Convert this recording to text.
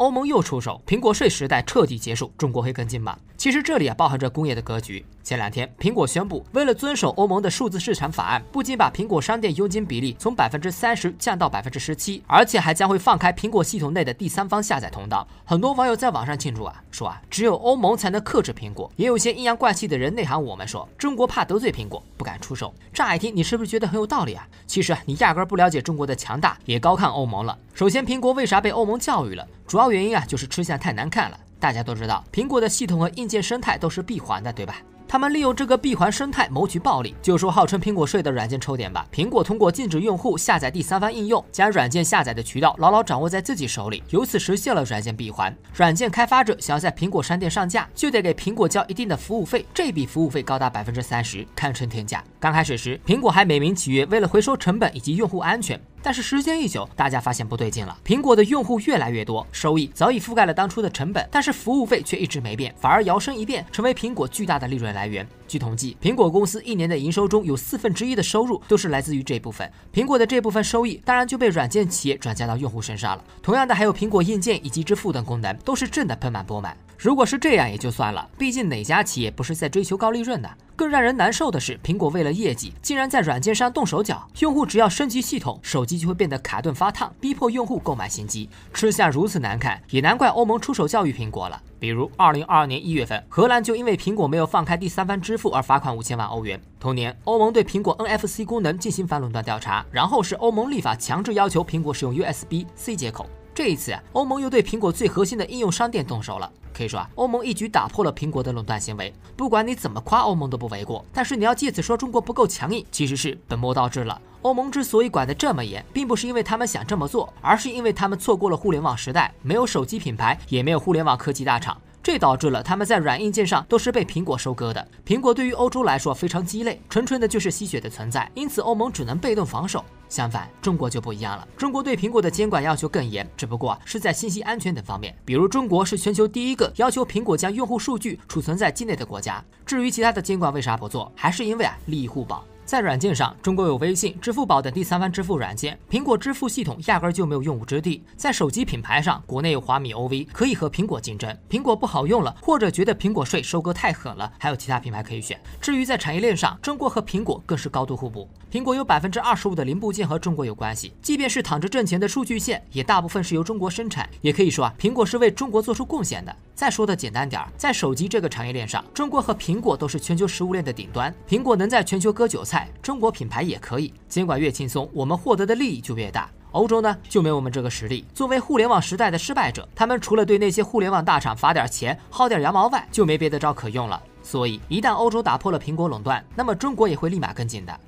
欧盟又出手，苹果税时代彻底结束，中国会跟进吗？其实这里啊包含着工业的格局。前两天，苹果宣布为了遵守欧盟的数字市场法案，不仅把苹果商店佣金比例从百分之三十降到百分之十七，而且还将会放开苹果系统内的第三方下载通道。很多网友在网上庆祝啊，说啊，只有欧盟才能克制苹果。也有些阴阳怪气的人内涵我们说，中国怕得罪苹果不敢出手。乍一听你是不是觉得很有道理啊？其实你压根儿不了解中国的强大，也高看欧盟了。首先，苹果为啥被欧盟教育了？主要原因啊就是吃相太难看了。大家都知道，苹果的系统和硬件生态都是闭环的，对吧？他们利用这个闭环生态谋取暴利。就说号称“苹果税”的软件抽点吧，苹果通过禁止用户下载第三方应用，将软件下载的渠道牢牢掌握在自己手里，由此实现了软件闭环。软件开发者想要在苹果商店上架，就得给苹果交一定的服务费，这笔服务费高达百分之三十，堪称天价。刚开始时，苹果还美名其曰，为了回收成本以及用户安全。但是时间一久，大家发现不对劲了。苹果的用户越来越多，收益早已覆盖了当初的成本，但是服务费却一直没变，反而摇身一变成为苹果巨大的利润来源。据统计，苹果公司一年的营收中有四分之一的收入都是来自于这部分。苹果的这部分收益当然就被软件企业转嫁到用户身上了。同样的，还有苹果硬件以及支付等功能，都是挣得盆满钵满。如果是这样也就算了，毕竟哪家企业不是在追求高利润呢？更让人难受的是，苹果为了业绩，竟然在软件上动手脚，用户只要升级系统，手机就会变得卡顿发烫，逼迫用户购买新机。吃相如此难看，也难怪欧盟出手教育苹果了。比如，二零二二年一月份，荷兰就因为苹果没有放开第三方支付而罚款五千万欧元。同年，欧盟对苹果 NFC 功能进行反垄断调查，然后是欧盟立法强制要求苹果使用 USB C 接口。这一次，欧盟又对苹果最核心的应用商店动手了。可以说啊，欧盟一举打破了苹果的垄断行为，不管你怎么夸欧盟都不为过。但是你要借此说中国不够强硬，其实是本末倒置了。欧盟之所以管得这么严，并不是因为他们想这么做，而是因为他们错过了互联网时代，没有手机品牌，也没有互联网科技大厂，这导致了他们在软硬件上都是被苹果收割的。苹果对于欧洲来说非常鸡肋，纯粹的就是吸血的存在，因此欧盟只能被动防守。相反，中国就不一样了。中国对苹果的监管要求更严，只不过是在信息安全等方面。比如，中国是全球第一个要求苹果将用户数据储存在境内的国家。至于其他的监管为啥不做，还是因为啊利益互保。在软件上，中国有微信、支付宝等第三方支付软件，苹果支付系统压根就没有用武之地。在手机品牌上，国内有华米 OV 可以和苹果竞争。苹果不好用了，或者觉得苹果税收割太狠了，还有其他品牌可以选。至于在产业链上，中国和苹果更是高度互补。苹果有百分之二十五的零部件和中国有关系，即便是躺着挣钱的数据线，也大部分是由中国生产。也可以说啊，苹果是为中国做出贡献的。再说的简单点儿，在手机这个产业链上，中国和苹果都是全球食物链的顶端。苹果能在全球割韭菜。中国品牌也可以，监管越轻松，我们获得的利益就越大。欧洲呢，就没我们这个实力。作为互联网时代的失败者，他们除了对那些互联网大厂罚点钱、薅点羊毛外，就没别的招可用了。所以，一旦欧洲打破了苹果垄断，那么中国也会立马跟进的。